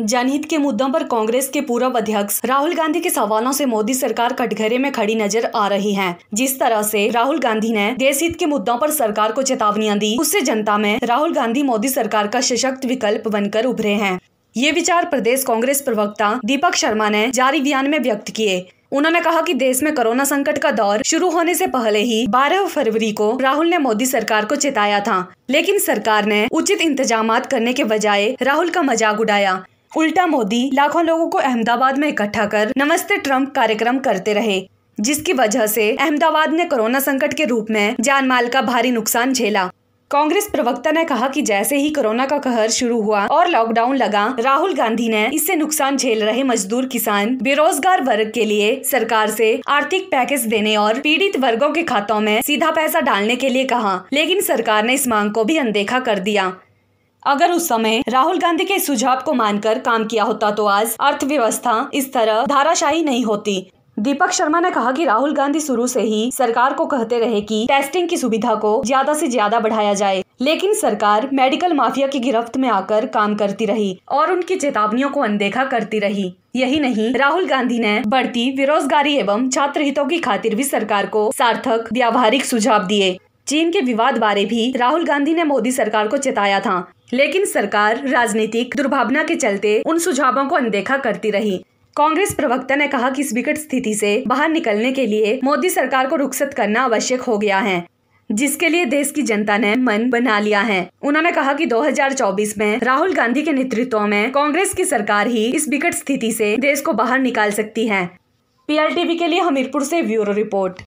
जनहित के मुद्दों पर कांग्रेस के पूर्व अध्यक्ष राहुल गांधी के सवालों से मोदी सरकार कटघरे में खड़ी नजर आ रही है जिस तरह से राहुल गांधी ने देश हित के मुद्दों पर सरकार को चेतावनियां दी उससे जनता में राहुल गांधी मोदी सरकार का सशक्त विकल्प बनकर उभरे हैं ये विचार प्रदेश कांग्रेस प्रवक्ता दीपक शर्मा ने जारी बयान में व्यक्त किए उन्होंने कहा कि देश में कोरोना संकट का दौर शुरू होने से पहले ही 12 फरवरी को राहुल ने मोदी सरकार को चेताया था लेकिन सरकार ने उचित इंतजाम करने के बजाय राहुल का मजाक उड़ाया उल्टा मोदी लाखों लोगों को अहमदाबाद में इकट्ठा कर नमस्ते ट्रम्प कार्यक्रम करते रहे जिसकी वजह से अहमदाबाद ने कोरोना संकट के रूप में जान माल का भारी नुकसान झेला कांग्रेस प्रवक्ता ने कहा कि जैसे ही कोरोना का कहर शुरू हुआ और लॉकडाउन लगा राहुल गांधी ने इससे नुकसान झेल रहे मजदूर किसान बेरोजगार वर्ग के लिए सरकार से आर्थिक पैकेज देने और पीड़ित वर्गों के खातों में सीधा पैसा डालने के लिए कहा लेकिन सरकार ने इस मांग को भी अनदेखा कर दिया अगर उस समय राहुल गांधी के सुझाव को मानकर काम किया होता तो आज अर्थव्यवस्था इस तरह धाराशाही नहीं होती दीपक शर्मा ने कहा कि राहुल गांधी शुरू से ही सरकार को कहते रहे कि टेस्टिंग की सुविधा को ज्यादा से ज्यादा बढ़ाया जाए लेकिन सरकार मेडिकल माफिया की गिरफ्त में आकर काम करती रही और उनकी चेतावनियों को अनदेखा करती रही यही नहीं राहुल गांधी ने बढ़ती बेरोजगारी एवं छात्र हितों की खातिर भी सरकार को सार्थक व्यावहारिक सुझाव दिए चीन के विवाद बारे भी राहुल गांधी ने मोदी सरकार को चेताया था लेकिन सरकार राजनीतिक दुर्भावना के चलते उन सुझावों को अनदेखा करती रही कांग्रेस प्रवक्ता ने कहा कि इस विकट स्थिति से बाहर निकलने के लिए मोदी सरकार को रुखसत करना आवश्यक हो गया है जिसके लिए देश की जनता ने मन बना लिया है उन्होंने कहा कि 2024 में राहुल गांधी के नेतृत्व में कांग्रेस की सरकार ही इस विकट स्थिति से देश को बाहर निकाल सकती है पीएलटीवी के लिए हमीरपुर से ब्यूरो रिपोर्ट